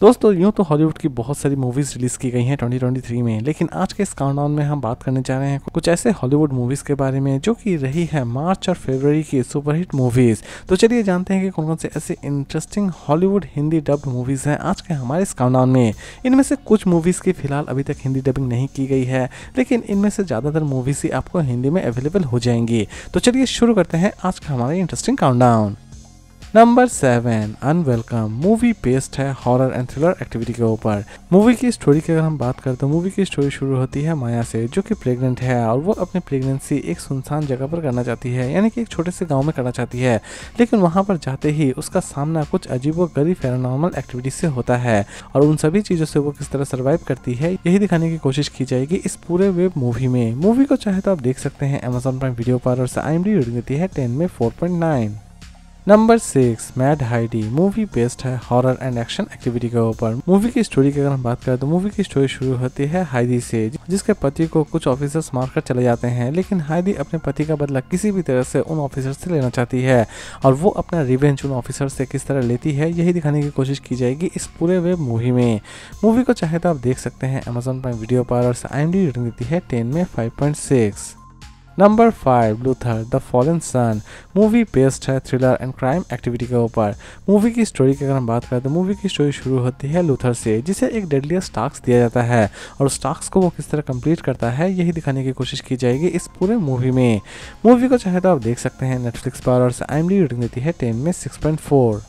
दोस्तों यूँ तो हॉलीवुड की बहुत सारी मूवीज़ रिलीज़ की गई हैं 2023 में लेकिन आज के इस काउंटडाउन में हम बात करने जा रहे हैं कुछ ऐसे हॉलीवुड मूवीज़ के बारे में जो कि रही है मार्च और फरवरी की सुपरहिट मूवीज़ तो चलिए जानते हैं कि कौन कौन से ऐसे interesting Hollywood Hindi dubbed movies हैं आज के हमारे इस काउंटडाउन में इनमें से कुछ मूवीज़ की फिलहाल अभी तक हिंदी डबिंग नहीं की गई है लेकिन इनमें से ज़्यादातर मूवीज़ ही आपको हिंदी में अवेलेबल हो जाएंगी तो चलिए शुरू करते हैं आज का हमारा interesting countdown number seven unwelcome movie based है हॉरर एंड थ्रिलर एक्टिविटी के ऊपर मूवी की स्टोरी की अगर हम बात करें तो मूवी की स्टोरी शुरू होती है माया से जो कि प्रेग्नेंट है और वो अपनी प्रेगनेंसी एक सुनसान जगह पर करना चाहती है यानी कि एक छोटे से गाँव में करना चाहती है लेकिन वहां पर जाते ही उसका सामना कुछ अजीब और गरीब फेरानॉर्मल एक्टिविटी से होता है और उन सभी चीजों से वो किस तरह सर्वाइव करती है यही दिखाने की कोशिश की जाएगी इस पूरे वेब मूवी में मूवी को चाहे तो आप देख सकते हैं अमेजोन प्राइम वीडियो पर और आई एम रेटिंग देती है टेन में four point nine number six mad Heidi movie based है हॉरर एंड एक्शन एक्टिविटी के ऊपर मूवी की स्टोरी की अगर हम बात करें तो मूवी की स्टोरी शुरू होती है हाइडी से जिसके पति को कुछ ऑफिसर्स मारकर चले जाते हैं लेकिन हाइडी अपने पति का बदला किसी भी तरह से उन ऑफिसर से लेना चाहती है और वो अपना रिवेंज उन ऑफिसर से किस तरह लेती है यही दिखाने की कोशिश की जाएगी इस पूरे वेब मूवी में मूवी को चाहे तो आप देख सकते हैं अमेजोन प्राइम वीडियो पर और आई एम रेटिंग देती है टेन में five point six number five Luther the fallen sun movie based है थ्रिलर एंड क्राइम एक्टिविटी के ऊपर मूवी की स्टोरी की अगर हम बात करें तो मूवी की स्टोरी शुरू होती है लूथर से जिसे एक डेडलियस टास्क दिया जाता है और उस टास्क को वो किस तरह कंप्लीट करता है यही दिखाने की कोशिश की जाएगी इस पूरे मूवी में मूवी को चाहे तो आप देख सकते हैं नेटफ्लिक्स पर और आई एम रेटिंग देती है टेन में six point four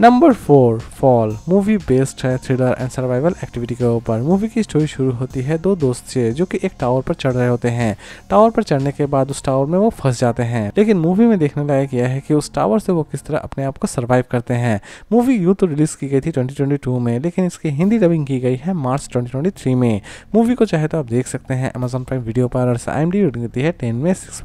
number four fall movie based है थ्रिलर एंड सर्वाइवल एक्टिविटी के ऊपर मूवी की स्टोरी शुरू होती है दो दोस्त से जो कि एक टावर पर चढ़ रहे होते हैं टावर पर चढ़ने के बाद उस टावर में वो फंस जाते हैं लेकिन मूवी में देखने लायक यह है कि उस टावर से वो किस तरह अपने आप को सर्वाइव करते हैं मूवी यू तो रिलीज की गई थी ट्वेंटी में लेकिन इसकी हिंदी डबिंग की गई है मार्च ट्वेंटी में मूवी को चाहे तो आप देख सकते हैं अमेजोन प्राइम वीडियो पर आई एम डी रेटिंग देती है टेन में six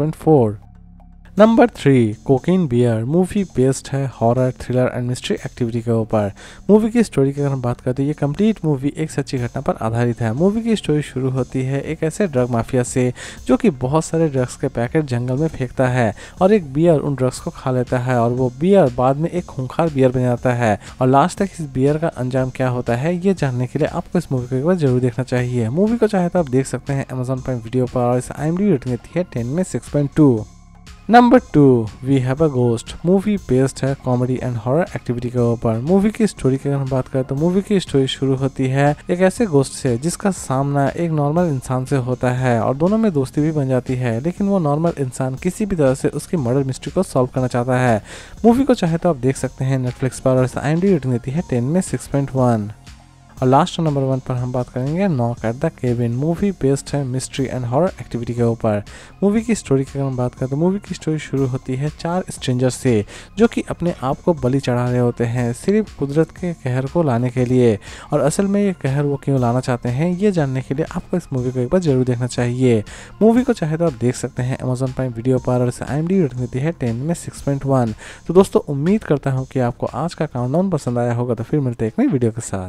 number three cocaine bear movie based है horror thriller and mystery activity के ऊपर मूवी की स्टोरी की अगर हम बात करते हैं ये कंप्लीट मूवी एक सच्ची घटना पर आधारित है मूवी की स्टोरी शुरू होती है एक ऐसे ड्रग माफिया से जो कि बहुत सारे ड्रग्स के पैकेट जंगल में फेंकता है और एक बियर उन ड्रग्स को खा लेता है और वो बियर बाद में एक खूंखार बियर बन जाता है और लास्ट तक इस बियर का अंजाम क्या होता है ये जानने के लिए आपको इस मूवी को एक बार जरूर देखना चाहिए मूवी को चाहे तो आप देख सकते हैं अमेजोन प्राइम वीडियो पर और इस आई रेटिंग है टेन में six point two number two we have a ghost movie based है कॉमेडी एंड हॉरर एक्टिविटी के ऊपर मूवी की स्टोरी की अगर हम बात करें तो मूवी की स्टोरी शुरू होती है एक ऐसे गोस्ट से जिसका सामना एक नॉर्मल इंसान से होता है और दोनों में दोस्ती भी बन जाती है लेकिन वो नॉर्मल इंसान किसी भी तरह से उसकी मर्डर मिस्ट्री को सॉल्व करना चाहता है मूवी को चाहे तो आप देख सकते हैं नेटफ्लिक्स पर और आई एम रेटिंग देती है टेन में सिक्स पॉइंट वन और लास्ट नंबर वन पर हम बात करेंगे knock at the cabin movie based है मिस्ट्री एंड हॉरर एक्टिविटी के ऊपर मूवी की स्टोरी की अगर हम बात करें तो मूवी की स्टोरी शुरू होती है चार स्ट्रेंजर से जो कि अपने आप को बलि चढ़ा रहे होते हैं सिर्फ कुदरत के कहर को लाने के लिए और असल में ये कहर वो क्यों लाना चाहते हैं ये जानने के लिए आपको इस मूवी को एक बार जरूर देखना चाहिए मूवी को चाहे तो आप देख सकते हैं अमेजोन प्राइम वीडियो पर और आई एम डी रेटिंग देती है टेन में सिक्स पॉइंट वन तो दोस्तों उम्मीद करता हूँ कि आपको आज का काउंट पसंद आया होगा तो फिर मिलते हैं एक नई वीडियो के साथ